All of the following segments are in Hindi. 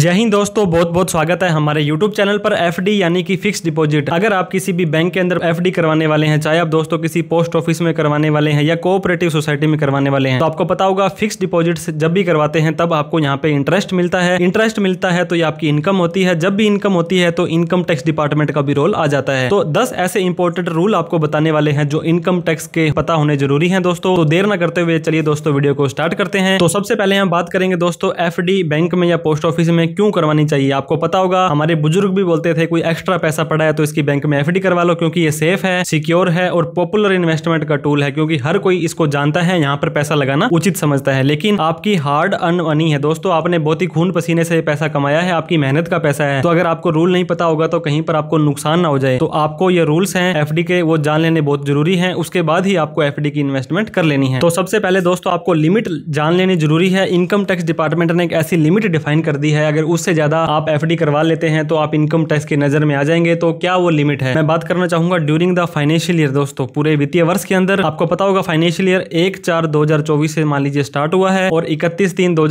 जय हिंद दोस्तों बहुत बहुत स्वागत है हमारे YouTube चैनल पर एफ यानी कि फिक्स डिपॉजिट अगर आप किसी भी बैंक के अंदर एफ करवाने वाले हैं चाहे आप दोस्तों किसी पोस्ट ऑफिस में करवाने वाले हैं या कोऑपरेटिव सोसाइटी में करवाने वाले हैं तो आपको पता होगा फिक्स डिपॉजिट जब भी करवाते हैं तब आपको यहाँ पे इंटरेस्ट मिलता है इंटरेस्ट मिलता है तो ये आपकी इनकम होती है जब भी इनकम होती है तो इनकम टैक्स डिपार्टमेंट का भी रोल आ जाता है तो दस ऐसे इंपॉर्टेंट रूल आपको बताने वाले हैं जो इनकम टैक्स के पता होने जरूरी है दोस्तों तो देर न करते हुए चलिए दोस्तों वीडियो को स्टार्ट करते हैं तो सबसे पहले हम बात करेंगे दोस्तों एफ बैंक में या पोस्ट ऑफिस में क्यों करवानी चाहिए आपको पता होगा हमारे बुजुर्ग भी बोलते थे कोई एक्स्ट्रा पैसा पड़ा है तो इसकी बैंक में एफ करवा लो क्योंकि ये सेफ है सिक्योर है और पॉपुलर इन्वेस्टमेंट का टूल है क्योंकि हर कोई इसको जानता है यहाँ पर पैसा लगाना उचित समझता है लेकिन आपकी हार्ड अर्न मनी है दोस्तों आपने बहुत ही खून पसीने से पैसा कमाया है आपकी मेहनत का पैसा है तो अगर आपको रूल नहीं पता होगा तो कहीं पर आपको नुकसान ना हो जाए तो आपको ये रूल्स हैं एफ के वो जान लेने बहुत जरूरी है उसके बाद ही आपको एफ की इन्वेस्टमेंट कर लेनी है तो सबसे पहले दोस्तों आपको लिमिट जान लेनी जरूरी है इनकम टैक्स डिपार्टमेंट ने एक ऐसी लिमिट डिफाइन कर दी है अगर अगर उससे ज़्यादा आप एफ करवा लेते हैं तो आप इनकम टैक्स की नज़र में आ जाएंगे तो क्या वो लिमिट है मैं बात करना चाहूंगा ड्यूरिंग द फाइनेंशियल ईयर दोस्तों पूरे वित्तीय वर्ष के अंदर आपको पता होगा फाइनेंशियल ईयर एक चार दो से मान लीजिए स्टार्ट हुआ है और इकतीस तीन दो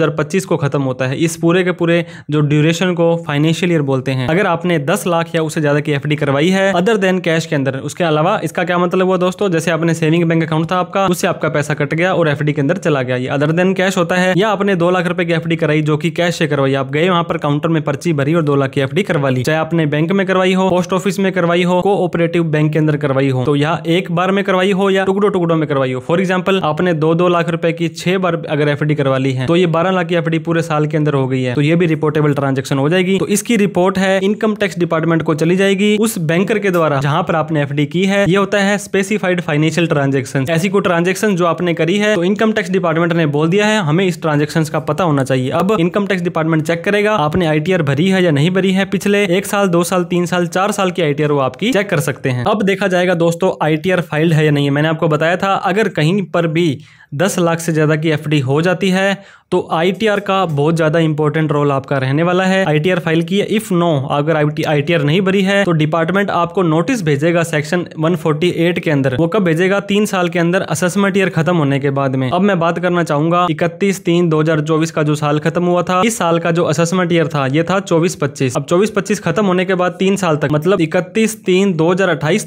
को खत्म होता है इस पूरे के पूरे जो ड्यूरेशन को फाइनेंशियल ईयर बोलते हैं अगर आपने दस लाख या उससे ज्यादा की एफ करवाई है अदर देन कैश के अंदर उसके अलावा इसका क्या मतलब हुआ दोस्तों जैसे आपने सेविंग बैंक अकाउंट था आपका उससे आपका पैसा कट गया और एफ के अंदर चला गया ये अदर देन कैश होता है या आपने दो लाख रुपए की एफ कराई जो कि कैश से करवाई आप गए यहाँ पर काउंटर में पर्ची भरी और दो लाख की एफडी करवा ली चाहे आपने बैंक में करवाई हो पोस्ट ऑफिस में करवाई हो को ऑपरेटिव बैंक के अंदर करवाई हो तो यहाँ एक बार में करवाई हो या टुकड़ो टुकड़ो में करवाई हो फॉर एग्जाम्पल आपने दो दो लाख रुपए की छह बार अगर एफ करवा ली है तो ये बारह लाख की एफ पूरे साल के अंदर हो गई है तो ये भी रिपोर्टेबल ट्रांजेक्शन हो जाएगी तो इसकी रिपोर्ट है इनकम टैक्स डिपार्टमेंट को चली जाएगी उस बैंकर के द्वारा जहां पर आपने एफ की है ये होता है स्पेसिफाइड फाइनेंशियल ट्रांजेक्शन ऐसी कोई ट्रांजेक्शन जो आपने करी है तो इनकम टैक्स डिपार्टमेंट ने बोल दिया है हमें इस ट्रांजेक्शन का पता होना चाहिए अब इनकम टैक्स डिपार्टमेंट चेक करेगा करेगा आपने आईटीआर भरी है या नहीं भरी है पिछले एक साल दो साल तीन साल चार साल की आई वो आपकी चेक कर सकते हैं अब देखा जाएगा दोस्तों आर फाइल्ड है या नहीं मैंने आपको बताया था अगर कहीं पर भी दस लाख से ज्यादा की एफ हो जाती है तो आई का बहुत ज्यादा इंपॉर्टेंट रोल आपका रहने वाला है आई फाइल की इफ नो अगर आई नहीं भरी है तो डिपार्टमेंट आपको नोटिस भेजेगा सेक्शन 148 के अंदर वो कब भेजेगा तीन साल के अंदर असेसमेंट ईयर खत्म होने के बाद में अब मैं बात करना चाहूंगा इकतीस तीन दो का जो साल खत्म हुआ था इस साल का जो असेसमेंट ईयर था ये था चौबीस पच्चीस अब चौबीस पच्चीस खत्म होने के बाद तीन साल तक मतलब इकतीस तीन दो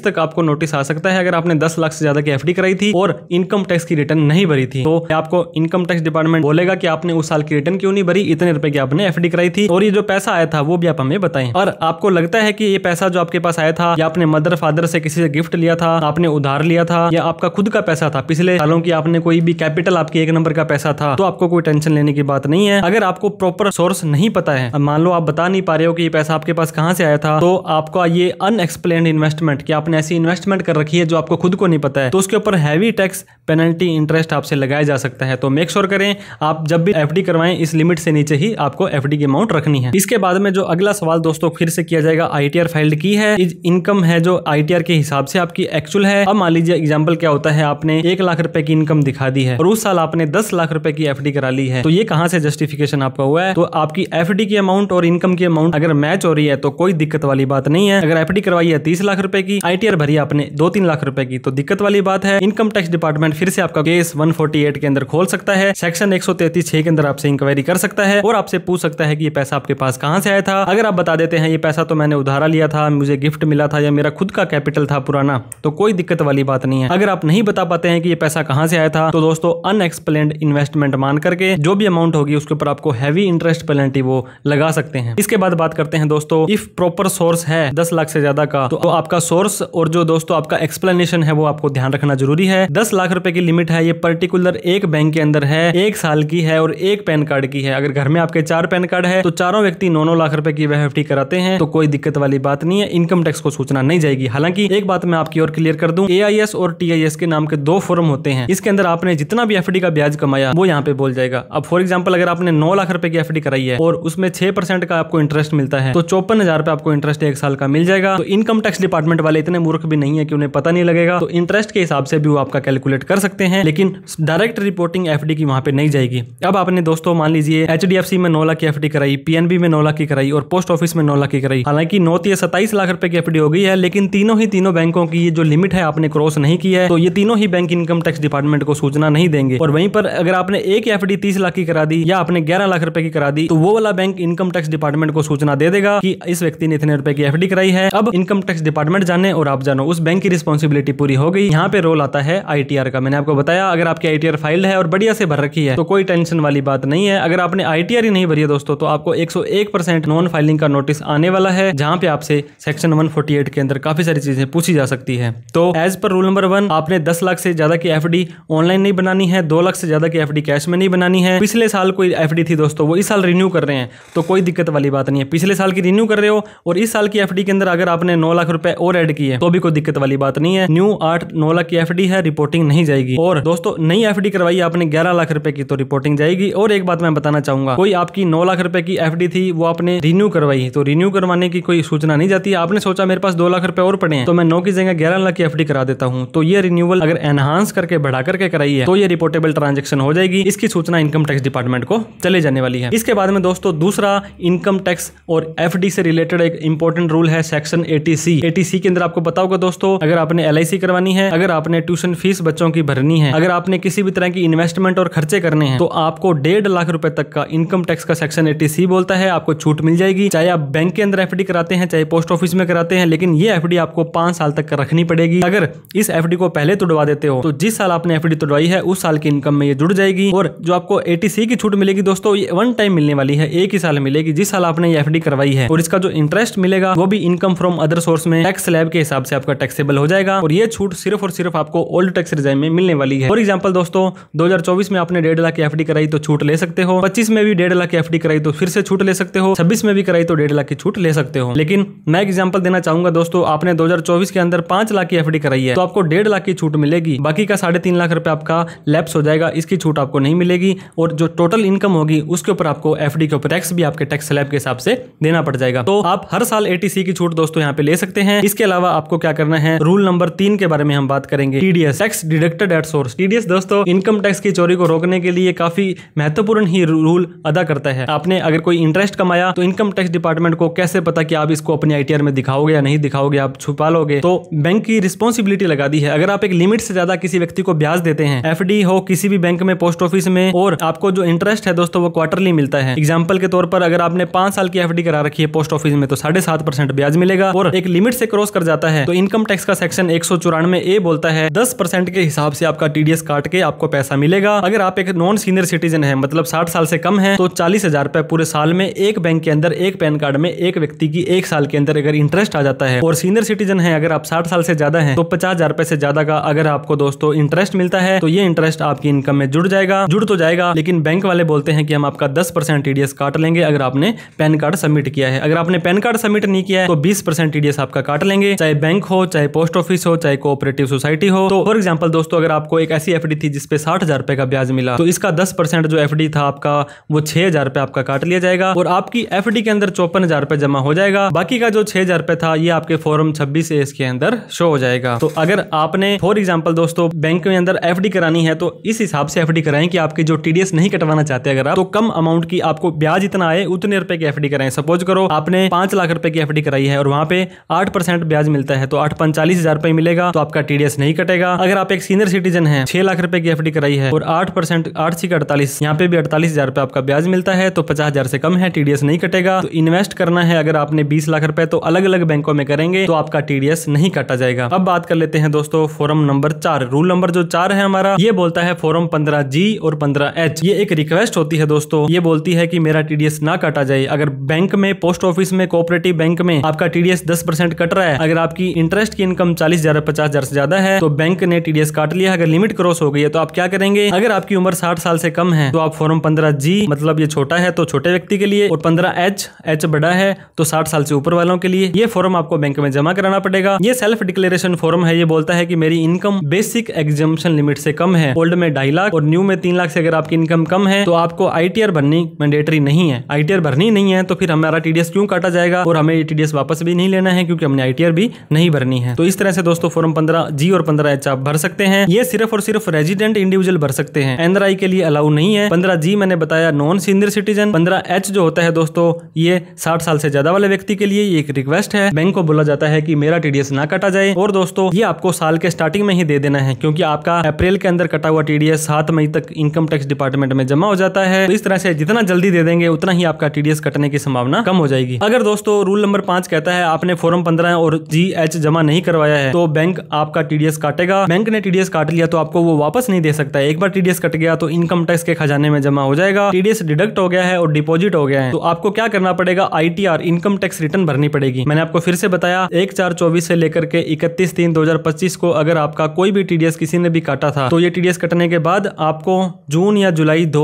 तक आपको नोटिस आ सकता है अगर आपने दस लाख से ज्यादा की एफ कराई थी और इनकम टैक्स की रिटर्न नहीं भरी थी तो आपको इनकम टैक्स डिपार्टमेंट बोलेगा कि आपने उस साल की रिटर्न क्यों नहीं भरी इतने रुपए की आपने एफ कराई थी और ये जो पैसा आया था वो भी आप हमें बताए और आपको लगता है की ये पैसा जो आपके पास आया था या आपने मदर फादर से किसी से गिफ्ट लिया था आपने उधार लिया था या आपका खुद का पैसा था पिछले सालों की आपने कोई भी कैपिटल आपके एक नंबर का पैसा था तो आपको कोई टेंशन लेने की बात नहीं है अगर आपको प्रॉपर सोर्स नहीं पता है मान लो आप बता नहीं पा रहे हो कि ये पैसा आपके पास कहां से आया था तो आपका ये अनएक्सप्लेन इन्वेस्टमेंट कि आपने ऐसी इन्वेस्टमेंट कर रखी है जो आपको खुद को नहीं पता है तो उसके ऊपर हैवी टैक्स पेनल्टी इंटरेस्ट आपसे लगाया जा सकता है तो मेक श्योर करें आप जब जब भी एफ करवाएं इस लिमिट से नीचे ही आपको एफ की अमाउंट रखनी है इसके बाद में जो अगला सवाल दोस्तों फिर से किया जाएगा आईटीआर फाइल्ड की है इनकम है जो आईटीआर के हिसाब से आपकी एक्चुअल है अब मान लीजिए एग्जाम्पल क्या होता है आपने एक लाख रुपए की इनकम दिखा दी है और उस साल आपने दस लाख रुपए की एफ करा ली है तो ये कहाँ से जस्टिफिकेशन आपका हुआ है तो आपकी एफ की अमाउंट और इनकम की अमाउंट अगर मैच हो रही है तो कोई दिक्कत वाली बात नहीं है अगर एफ करवाई है तीस लाख रुपए की आर भरी आपने दो तीन लाख रुपए की तो दिक्कत वाली बात है इनकम टैक्स डिपार्टमेंट फिर से आपका केस 148 के अंदर खोल सकता है सेक्शन एक सौ तैतीस छह के अंदर आपसे इंक्वायरी कर सकता है और आपसे पूछ सकता है कि ये पैसा आपके पास कहाँ से आया था अगर आप बता देते हैं ये पैसा तो मैंने उधारा लिया था मुझे गिफ्ट मिला था या मेरा खुद का कैपिटल था पुराना तो कोई दिक्कत वाली बात नहीं है अगर आप नहीं बता पाते हैं कि ये पैसा कहाँ से आया था तो दोस्तों अनएक्सप्लेन इन्वेस्टमेंट मान करके जो भी अमाउंट होगी उसके ऊपर आपको हैवी इंटरेस्ट पेनल्टी वो लगा सकते हैं इसके बाद बात करते हैं दोस्तों इफ प्रॉपर सोर्स है दस लाख से ज्यादा का तो आपका सोर्स और जो दोस्तों आपका एक्सप्लेनेशन है वो आपको ध्यान रखना जरूरी है दस लाख रुपए की लिमिट है ये पर्टिकुलर एक बैंक के अंदर है एक साल की है और एक पैन कार्ड की है अगर घर में आपके चार पैन कार्ड है तो चारों व्यक्ति नौ नौ लाख रुपए की वह एफ कराते हैं तो कोई दिक्कत वाली बात नहीं है इनकम टैक्स को सूचना नहीं जाएगी हालांकि एक बात मैं आपकी और क्लियर कर दूं ए और टी के नाम के दो फॉर्म होते हैं इसके अंदर आपने जितना भी एफ का ब्याज कमाया वो यहाँ पे बोल जाएगा अब फॉर एग्जाम्पल अगर आपने नौ लाख रुपए की एफ कराई है और उसमें छह परसेंट का आपको इंटरेस्ट मिलता है तो चौपन हजार आपको इंटरेस्ट एक साल का मिल जाएगा तो इनकम टैक्स डिपार्टमेंट वाले इतने मूर्ख भी नहीं है कि उन्हें पता नहीं लगेगा तो इंटरेस्ट के हिसाब से भी वो आपका कैलकुलेट कर सकते हैं लेकिन डायरेक्ट रिपोर्टिंग एफडी की वहां पे नहीं जाएगी अब अब आपने दोस्तों मान लीजिए एच में नौ लाख की एफ कराई पीएनबी में नौ लाख की कराई और पोस्ट ऑफिस में नौ लाख की कराई हालांकि नौ तो या सत्ताईस लाख रुपए की एफ हो गई है लेकिन तीनों ही तीनों बैंकों की ये जो लिमिट है आपने क्रॉस नहीं की है तो ये तीनों ही बैंक इनकम टैक्स डिपार्टमेंट को सूचना नहीं देंगे और वहीं पर अगर आपने एक एफ डी तीस लाख की करा दी या आपने ग्यारह लाख रुपए की करा दी तो वो वाला बैंक इनकम टैक्स डिपार्टमेंट को सूचना दे देगा कि इस व्यक्ति ने इतने रुपए की एफ कराई है अब इनकम टैक्स डिपार्टमेंट जाने और आप जानो उस बैंक की रिस्पॉन्सिबिलिटी पूरी हो गई यहाँ पे रोल आता है आई का मैंने आपको बताया अगर आपकी आई फाइल है और बढ़िया से भर रखी है तो कोई टेंशन परसेंट वाली बात नहीं है अगर आपने आई ही नहीं भरी है दोस्तों तो आपको एक परसेंट नॉन फाइलिंग का नोटिस आने वाला है जहाँ पे आपसे सेक्शन वन के अंदर काफी सारी चीजें पूछी जा सकती है तो as per rule number one आपने दस लाख से ज्यादा की एफ ऑनलाइन नहीं बनानी है दो लाख से ज्यादा की एफ कैश में नहीं बनानी है पिछले साल कोई एफ थी दोस्तों वो इस साल रिन्यू कर रहे हैं तो कोई दिक्कत वाली बात नहीं है पिछले साल की रिन्यू कर रहे हो और इस साल की एफ के अंदर अगर आपने नौ लाख रुपए और एड किए तो भी कोई दिक्कत वाली बात नहीं है न्यू आठ नौ लाख की एफ है रिपोर्टिंग नहीं जाएगी और दोस्तों नई एफ करवाई आपने ग्यारह लाख रुपए की तो रिपोर्टिंग जाएगी और एक बात मैं बताना चाहूंगा कोई आपकी नौ लाख रुपए की एफ थी वो आपने रिन्यू करवाई तो रिन्यू करवाने की कोई सूचना नहीं जाती आपने सोचा मेरे पास दो लाख रुपए और पड़े हैं तो मैं नौ की जगह ग्यारह लाख की एफ करा देता हूँ तो ये रिन्यूअल अगर एनहांस करके बढ़ा करके कराई है तो ये रिपोर्टेबल ट्रांजेक्शन हो जाएगी इसकी सूचना इनकम टैक्स डिपार्टमेंट को चले जाने वाली है इसके बाद में दोस्तों दूसरा इनकम टैक्स और एफ से रिलेटेड एक इंपॉर्टेंट रूल है सेक्शन एटी सी के अंदर आपको बताओगे दोस्तों अगर आपने एल करवानी है अगर आपने ट्यूशन फीस बच्चों की भरनी है अगर आपने किसी भी तरह की इन्वेस्टमेंट और खर्चे करने हैं तो आप आपको डेढ़ लाख रुपए तक का इनकम टैक्स का सेक्शन एटी सी बोलता है आपको छूट मिल जाएगी चाहे आप बैंक के अंदर एफ कराते हैं चाहे पोस्ट ऑफिस में कराते हैं लेकिन ये एफ आपको पांच साल तक रखनी पड़ेगी अगर इस एफ को पहले तुड़वा देते हो तो जिस साल आपने एफ तुड़वाई है उस साल की इनकम में ये जुड़ जाएगी और जो आपको एटी की छूट मिलेगी दोस्तों ये वन टाइम मिलने वाली है एक ही साल मिलेगी जिस साल आपने ये एफ करवाई है और इसका जो इंटरेस्ट मिलेगा वो भी इनकम फ्रॉम अदर सोर्स में टैक्स स्लैब के हिसाब से आपका टैक्सेबल हो जाएगा और ये छूट सिर्फ और सिर्फ आपको ओल्ड टैक्स रिजाइम में मिलने वाली है फॉर एग्जाम्पल दोस्तों दो में आपने डेढ़ लाख एफ कराई कराई तो छूट ले सकते हो पच्चीस में भी डेढ़ लाख की एफ कराई तो फिर से छूट ले सकते हो छब्बीस में भी कराई तो डेढ़ लाख की छूट ले सकते हो लेकिन मैं एग्जाम्पल देना चाहूंगा दोस्तों आपने दो के अंदर पांच लाख की एफ कराई है तो आपको डेढ़ लाख की छूट मिलेगी बाकी का साढ़े लाख रुपए आपका लैप्स हो जाएगा इसकी छूट आपको नहीं मिलेगी और जो टोटल इनकम होगी उसके ऊपर आपको एफ के ऊपर टैक्स भी आपके टैक्स स्लैब के हिसाब से देना पड़ जाएगा तो आप हर साल एटीसी की छूट दोस्तों यहाँ पे ले सकते हैं इसके अलावा आपको क्या करना है रूल नंबर तीन के बारे में हम बात करेंगे TDS tax deducted at source TDS दोस्तों इनकम टैक्स की चोरी को रोकने के लिए काफी भी महत्वपूर्ण ही रूल अदा करता है आपने अगर कोई इंटरेस्ट कमाया तो इनकम टैक्स डिपार्टमेंट को कैसे पता कि आप इसको अपने आई में दिखाओगे या नहीं दिखाओगे आप छुपा लोगे तो बैंक की रिस्पॉन्सिबिलिटी लगा दी है अगर आप एक लिमिट से ज्यादा किसी व्यक्ति को ब्याज देते हैं एफ हो किसी भी बैंक में पोस्ट ऑफिस में और आपको जो इंटरेस्ट है दोस्तों वो क्वार्टरली मिलता है एग्जाम्पल के तौर पर अगर आपने पांच साल की एफ करा रखी है पोस्ट ऑफिस में तो साढ़े सात परसेंट ब्याज मिलेगा और एक लिमिट से क्रॉस कर जाता है तो इनकम टैक्स का सेक्शन एक सौ चौरानवे ए बोलता है दस परसेंट के हिसाब से आपका टीडीएस काट के आपको पैसा मिलेगा अगर आप एक नॉन सीनियर सिटीजन सिटीजन है मतलब साठ साल से कम है तो चालीस हजार रुपए पूरे साल में एक बैंक के अंदर एक पैन कार्ड में एक व्यक्ति की एक साल के अंदर अगर इंटरेस्ट आ जाता है और सीनियर सिटीजन है अगर आप साठ साल से ज्यादा है तो पचास हजार रुपए से ज्यादा का अगर आपको दोस्तों इंटरेस्ट मिलता है तो ये इंटरेस्ट आपकी इनकम में जुड़ जाएगा जुड़ तो जाएगा लेकिन बैंक वाले बोलते हैं कि हम आपका दस परसेंट टीडीएस काट लेंगे अगर आपने पैन कार्ड सबमिट किया है अगर आपने पैन कार्ड सबमिट नहीं किया है तो बीस परसेंट आपका काट लेंगे चाहे बैंक हो चाहे पोस्ट ऑफिस हो चाहे कोऑपरेटिव सोसाइटी हो तो फॉर एग्जाम्पल दोस्तों अगर आपको एक ऐसी एफडी थी जिसपे साठ हजार रुपए का ब्याज मिला तो इसका दस परसेंट जो एफ था आपका वो छह हज़ार रुपए आपका काट लिया जाएगा और आपकी एफ के अंदर चौपन हज़ार रुपए जमा हो जाएगा बाकी का जो छह हज़ार रुपये था ये आपके फॉर्म छब्बीस ए के अंदर शो हो जाएगा तो अगर आपने फॉर एग्जाम्पल दोस्तों बैंक में अंदर एफ करानी है तो इस हिसाब से एफ कराएं कि आपकी जो टी नहीं कटवाना चाहते अगर आप तो कम अमाउंट की आपको ब्याज इतना आए उतने रुपए की एफ कराएं सपोज करो आपने पांच लाख रुपए की एफ कराई है और वहां पे आठ परसेंट ब्याज मिलता है तो आठ पंचालीस हजार रुपए मिलेगा तो आपका टीडीएस नहीं कटेगा अगर आप एक सीनियर सिटीजन है छह लाख रुपए की एफ कराई है और आठ परसेंट आठ सी अड़तालीस अड़तालीस यहाँ पे भी अड़तालीस हजार रुपए आपका ब्याज मिलता है तो पचास हजार से कम है टीडीएस नहीं कटेगा तो इन्वेस्ट करना है अगर आपने बीस लाख रुपए तो अलग अलग बैंकों में करेंगे तो आपका टीडीएस नहीं काटा जाएगा अब बात कर लेते हैं दोस्तों फोरम नंबर चार रूल नंबर जो चार है हमारा ये बोलता है फोरम पंद्रह जी और पंद्रह एच ये एक रिक्वेस्ट होती है दोस्तों ये बोलती है की मेरा टीडीएस ना काटा जाए अगर बैंक में पोस्ट ऑफिस में कोऑपरेटिव बैंक में आपका टीडीएस दस परसेंट कट रहा है अगर आपकी इंटरेस्ट की इनकम चालीस हजार पचास हजार से ज्यादा है तो बैंक ने टीडीएस काट लिया अगर लिमिट क्रॉस हो गई है तो आप क्या करेंगे अगर आपकी उम्र साठ साल से कम कम है तो आप फॉर्म पंद्रह जी मतलब ये छोटा है तो छोटे व्यक्ति के लिए और पंद्रह एच एच बड़ा है तो साठ साल से ऊपर वालों के लिए ये फॉर्म आपको बैंक में जमा कराना पड़ेगा ये सेल्फ डिक्लेरेशन फॉर्म है ये बोलता है की मेरी इनकम बेसिक एग्जामेशन लिमिट से कम है ओल्ड में ढाई लाख और न्यू में तीन लाख से अगर आपकी इनकम कम है तो आपको आई भरनी मैंडेटरी नहीं है आई भरनी नहीं है तो फिर हमारा टीडीएस क्यों काटा जाएगा और हमें टीडीएस वापस भी नहीं लेना है क्योंकि हमने आई भी नहीं भरनी है तो इस तरह से दोस्तों फॉर्म पंद्रह जी और पंद्रह एच आप भर सकते हैं ये सिर्फ और सिर्फ रेजिडेंट इंडिविजुअल भर सकते हैं एनआरआई के लिए अलाउ नहीं है पंद्रह जी मैंने बताया नॉन सीनियर सिटीजन पंद्रह एच जो होता है दोस्तों ये साठ साल से ज्यादा वाले व्यक्ति के लिए एक रिक्वेस्ट है बैंक को बोला जाता है की मेरा टीडीएस ना कटा जाए और दोस्तों ये आपको साल के स्टार्टिंग में ही दे देना है क्योंकि आपका अप्रैल के अंदर कटा हुआ टीडीएस सात मई तक इनकम टैक्स डिपार्टमेंट में जमा हो जाता है तो इस तरह से जितना जल्दी दे देंगे उतना ही आपका टीडीएस कटने की संभावना कम हो जाएगी अगर दोस्तों रूल नंबर पांच कहता है आपने फॉर्म पंद्रह और जी एच जमा नहीं करवाया है तो बैंक आपका टीडीएस काटेगा बैंक ने टीडीएस काट लिया तो आपको वो वापस नहीं दे सकता है एक बार टीडीएस कट गया तो इनकम टैक्स के खजाने में जमा हो जाएगा टीडीएस डिडक्ट हो गया है और डिपोजिट हो गया है तो आपको क्या करना पड़ेगा आई इनकम टैक्स रिटर्न भरनी पड़ेगी मैंने आपको फिर से बताया एक चार चौबीस से लेकर के इकतीस तीन दो को अगर आपका कोई भी टीडीएस किसी ने भी काटा था तो ये टीडीएस कटने के बाद आपको जून या जुलाई दो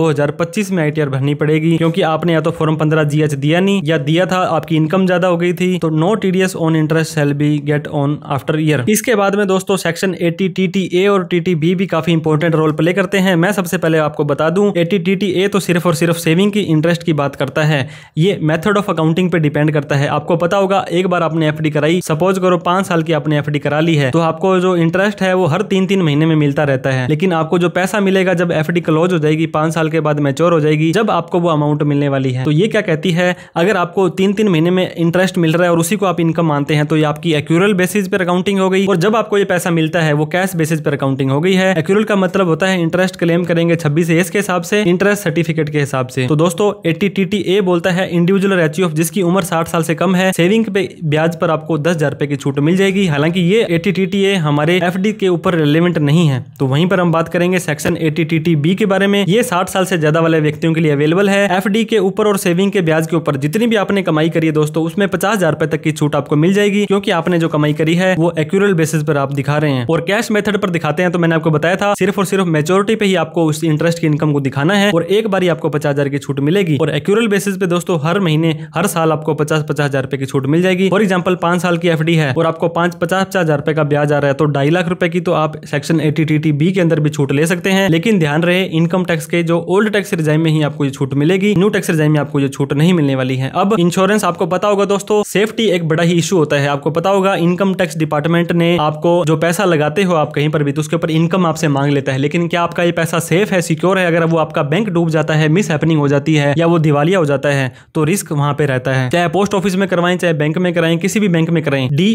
में आई भरनी पड़ेगी क्योंकि आपने या तो फॉर्म पंद्रह जी दिया नहीं या दिया था आपकी इनकम ज्यादा हो गई थी तो no TDS on interest shall be get on after year इसके बाद में दोस्तों section eighty T T A और टी टी बी भी काफी इंपोर्टेंट रोल प्ले करते हैं मैं सबसे पहले आपको बता बता दूं ए तो सिर्फ और सिर्फ सेविंग की इंटरेस्ट की बात करता है ये मेथड ऑफ अकाउंटिंग पे डिपेंड करता है आपको पता होगा एक बार आपने एफ कराई सपोज करो पांच साल की आपने एफ करा ली है तो आपको जो इंटरेस्ट है वो हर तीन तीन महीने में मिलता रहता है लेकिन आपको जो पैसा मिलेगा जब एफ क्लोज हो जाएगी पांच साल के बाद मेच्योर हो जाएगी जब आपको वो अमाउंट मिलने वाली है तो ये क्या कहती है अगर आपको तीन तीन महीने में इंटरेस्ट मिल रहा है और उसी को आप इनकम मानते हैं तो ये आपकी एक्यूरल बेसिस पर अकाउंटिंग हो गई और जब आपको ये पैसा मिलता है वो कैश बेसिस पर अकाउंटिंग हो गई है एक्यूरल का मतलब होता है इंटरेस्ट क्लेम करेंगे छब्बीस एस के के हिसाब से इंटरेस्ट सर्टिफिकेट के हिसाब से तो दोस्तों एटीटीटी बोलता है इंडिविजुअल एच ऑफ जिसकी उम्र साठ साल से कम है सेविंग पे ब्याज पर आपको दस हजार रुपए की छूट मिल जाएगी हालांकि ये एटीटीटी हमारे एफ के ऊपर रिलेवेंट नहीं है तो वहीं पर हम बात करेंगे सेक्शन एटी बी के बारे में ये साठ साल से ज्यादा वाले व्यक्तियों के लिए अवेलेबल है एफ के ऊपर और सेविंग के ब्याज के ऊपर जितनी भी आपने कमाई करी है दोस्तों उसमें पचास हजार रुपए तक की छूट आपको मिल जाएगी क्योंकि आपने जो कमाई करी है वो एक्यूरल बेसिस पर आप दिखा रहे हैं और कैश मेथड पर दिखाते हैं तो मैंने आपको बताया था सिर्फ और सिर्फ मेचोरिटी पे ही आपको उस इंटरेस्ट की इनकम हमको दिखाना है और एक बार आपको पचास हजार की छूट मिलेगी और एक्यूरल बेसिस पे दोस्तों हर महीने हर साल आपको पचास पचास हजार रुपए की छूट मिल जाएगी फॉर एग्जाम्पल पांच साल की एफ है और आपको पांच पचास पचास हजार रुपए का ब्याज आ रहा है तो ढाई लाख रुपए की तो आप सेक्शन एटी बी के अंदर भी छूट ले सकते हैं लेकिन ध्यान रहे इनकम टैक्स के जो ओल्ड टैक्स रिजाइम में ही आपको ये छूट मिलेगी न्यू टैक्स रिजाइम में आपको ये छूट नहीं मिलने वाली है अब इंश्योरेंस आपको पता होगा दोस्तों सेफ्टी एक बड़ा ही इशू होता है आपको पता होगा इनकम टैक्स डिपार्टमेंट ने आपको जो पैसा लगाते हो आप कहीं पर भी तो उसके ऊपर इनकम आपसे मांग लेता है लेकिन क्या आपका ये पैसा सेफ है सिक्योर है अगर अगर वो आपका बैंक डूब जाता है मिस हो जाती है या वो दिवालिया हो जाता है तो रिस्क वहां पे रहता है चाहे पोस्ट ऑफिस में करवाएं चाहे बैंक में कराएं किसी भी बैंक में कराएं डी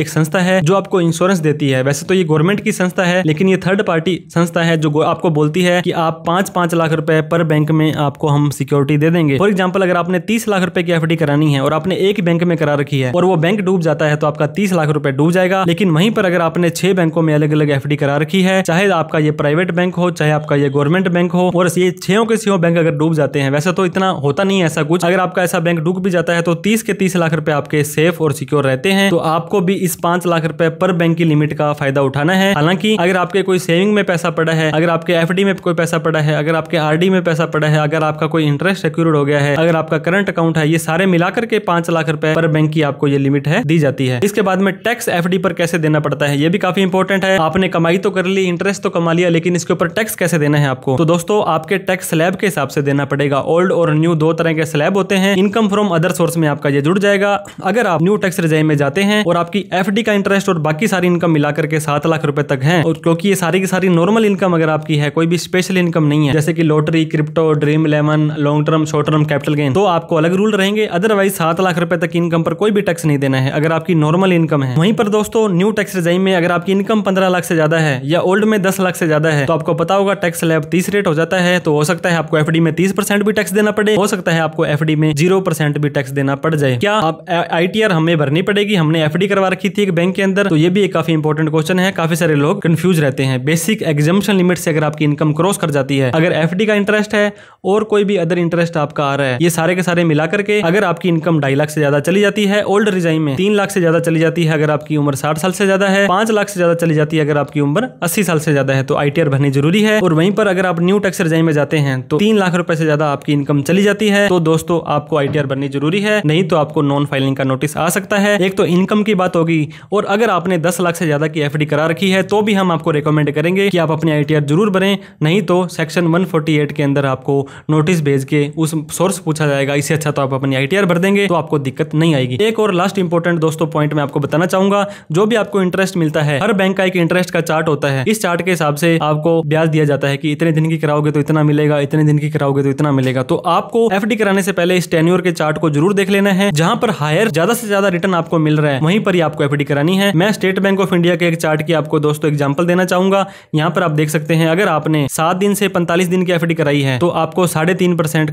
एक संस्था है जो आपको इंश्योरेंस देती है वैसे तो ये गवर्नमेंट की संस्था है लेकिन ये थर्ड पार्टी संस्था है जो आपको बोलती है कि आप पांच पांच लाख रुपए पर बैंक में आपको हम सिक्योरिटी दे देंगे फॉर एग्जाम्पल अगर आपने तीस लाख रुपए की एफ करानी है और आपने एक बैंक में करा रखी है और वो बैंक डूब जाता है तो आपका तीस लाख रुपए डूब जाएगा लेकिन वहीं पर अगर आपने छह बैंकों में अलग अलग एफ करा रखी है चाहे आपका ये प्राइवेट बैंक हो चाहे आपका ये गवर्नमेंट बैंक हो और ये छो के छो बैंक अगर डूब जाते हैं वैसे तो इतना होता नहीं है ऐसा कुछ अगर आपका ऐसा बैंक डूब भी जाता है तो तीस के तीस लाख रुपए आपके सेफ और सिक्योर रहते हैं तो आपको भी इस पांच लाख रुपए पर बैंक की लिमिट का फायदा उठाना है हालांकि अगर आपके कोई सेविंग में पैसा पड़ा है अगर आपके एफ में कोई पैसा पड़ा है अगर आपके आर में पैसा पड़ा है अगर आपका कोई इंटरेस्ट सिक्योर्ड हो गया है अगर आपका करंट अकाउंट है ये सारे मिलाकर के पांच लाख रुपए पर बैंक की आपको ये लिमिट है दी जाती है इसके बाद में टैक्स एफ पर कैसे देना पड़ता है ये भी काफी इंपॉर्टेंट है आपने कमाई तो कर ली इंटरेस्ट तो कमा लिया लेकिन इसके ऊपर टैक्स कैसे देना है आपको तो दोस्तों आपके टैक्स स्लैब के हिसाब से देना पड़ेगा ओल्ड और न्यू दो तरह के स्लैब होते हैं इनकम फ्रॉम अदर सोर्स में आपका ये जुड़ जाएगा अगर आप न्यू टैक्स रिजाइम में जाते हैं और आपकी एफ का इंटरेस्ट और बाकी सारी इनकम मिलाकर के सात लाख रुपए तक है और क्योंकि ये सारी की सारी नॉर्मल इनकम अगर आपकी है कोई भी स्पेशल इनकम नहीं है जैसे की lottery crypto dream eleven long term short term capital gain तो आपको अलग रूल रहेंगे अदरवाइज सात लाख रुपए तक इनकम पर कोई भी टैक्स नहीं देना है अगर आपकी नॉर्मल इनकम है वहीं पर दोस्तों न्यू टैक्स रिजाइम में अगर आपकी इनकम पंद्रह लाख से ज्यादा है या ओल्ड में दस लाख से ज्यादा है तो आपको पता होगा टैक्स स्लैब तीस तीस रेट हो जाता है तो हो सकता है आपको एफ में तीस भी टैक्स देना पड़े हो सकता है आपको एफ में जीरो भी टैक्स देना पड़ जाए क्या आप आई हमें भरनी पड़ेगी हमने एफ करवा रखी थी एक बैंक के अंदर तो ये भी एक काफी इंपॉर्टेंट क्वेश्चन है काफी सारे लोग कंफ्यूज रहते हैं बेसिक एग्जामेशन लिमिट से अगर आपकी इनकम क्रॉस कर जाती है अगर एफ का इंटरेस्ट है और कोई भी अदर इंटरेस्ट आपका आ रहा है ये सारे के सारे मिला करके अगर आपकी इनकम ढाई लाख से ज्यादा चली जाती है ओल्ड रिजाइम में तीन लाख से ज्यादा चली जाती है अगर आपकी उम्र साठ साल से ज्यादा है पांच लाख से ज्यादा चली जाती है अगर आपकी उम्र अस्सी साल से ज्यादा है तो आई भरनी जरूरी है और वहीं पर अगर आप आप न्यू टैक्स रिजाइन में जाते हैं तो तीन लाख रुपए से ज्यादा आपकी इनकम चली जाती है तो दोस्तों आपको आई बननी जरूरी है नहीं तो आपको नॉन फाइलिंग का नोटिस आ सकता है एक तो इनकम की बात होगी और अगर आपने दस लाख से ज्यादा की एफ करा रखी है तो भी हम आपको रिकमेंड करेंगे कि आप अपनी आई जरूर बने नहीं तो सेक्शन वन के अंदर आपको नोटिस भेज के उस सोर्स पूछा जाएगा इससे अच्छा तो आप अपनी आई भर देंगे तो आपको दिक्कत नहीं आएगी एक और लास्ट इंपॉर्टेंट दोस्तों पॉइंट मैं आपको बताना चाहूंगा जो भी आपको इंटरेस्ट मिलता है हर बैंक का एक इंटरेस्ट का चार्ट होता है इस चार्ट के हिसाब से आपको ब्याज दिया जाता है कि इतने दिन दिन की कराओगे तो इतना मिलेगा इतने दिन की कराओगे तो इतना मिलेगा तो आपको एफ कराने से पहले इस टेन्यूर के चार्ट को जरूर देख लेना है जहां पर हायर ज्यादा से ज्यादा रिटर्न आपको मिल रहा है वहीं पर ही आपको एफ करानी है मैं स्टेट बैंक ऑफ इंडिया के एक चार्ट की आपको दोस्तों एग्जाम्पल देना चाहूंगा यहाँ पर आप देख सकते हैं अगर आपने सात दिन से पैंतालीस दिन की एफ कराई है तो आपको साढ़े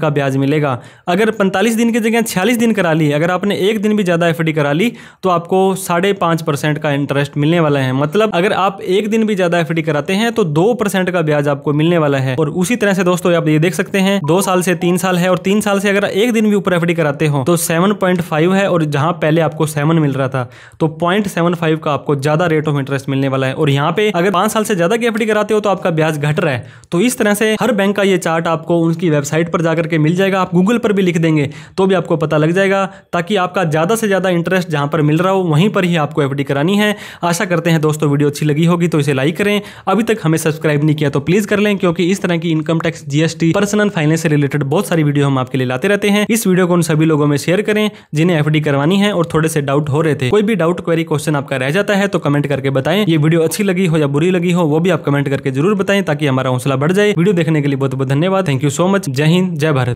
का ब्याज मिलेगा अगर पैंतालीस दिन की जगह छियालीस दिन करा ली अगर आपने एक दिन भी ज्यादा एफ करा ली तो आपको साढ़े का इंटरेस्ट मिलने वाला है मतलब अगर आप एक दिन भी ज्यादा एफ कराते हैं तो दो परसेंट का ब्याज आपको मिलने वाला है रहा है और उसी तरह से दोस्तों आप ये देख सकते हैं दो साल से तीन साल है और तीन साल से अगर एक दिन भी ऊपर एफडी कराते हो तो सेवन पॉइंट फाइव है और जहां पहले आपको सेवन मिल रहा था तो पॉइंट सेवन फाइव का आपको ज्यादा रेट ऑफ इंटरेस्ट मिलने वाला है और यहाँ पे अगर पांच साल से ज्यादा की एफडी कराते हो तो आपका ब्याज घट रहा है तो इस तरह से हर बैंक का ये चार्ट आपको उनकी वेबसाइट पर जाकर के मिल जाएगा आप गूगल पर भी लिख देंगे तो भी आपको पता लग जाएगा ताकि आपका ज्यादा से ज्यादा इंटरेस्ट जहां पर मिल रहा हो वहीं पर ही आपको एफडी करानी है आशा करते हैं दोस्तों वीडियो अच्छी लगी होगी तो इसे लाइक करें अभी तक हमें सब्सक्राइब नहीं किया तो प्लीज कर लें क्योंकि इस तरह की income tax GST personal finance से रिलेटेड बहुत सारी वीडियो हम आपके लिए लाते रहते हैं इस वीडियो को उन सभी लोगों में शेयर करें जिन्हें एफडी करवानी है और थोड़े से डाउट हो रहे थे कोई भी डाउट क्वेरी क्वेश्चन आपका रह जाता है तो कमेंट करके बताएं ये वीडियो अच्छी लगी हो या बुरी लगी हो वो भी आप कमेंट करके जरूर बताएं ताकि हमारा हौसला बढ़ जाए वीडियो देखने के लिए बहुत बहुत धन्यवाद थैंक यू सो मच जय हिंद जय भारत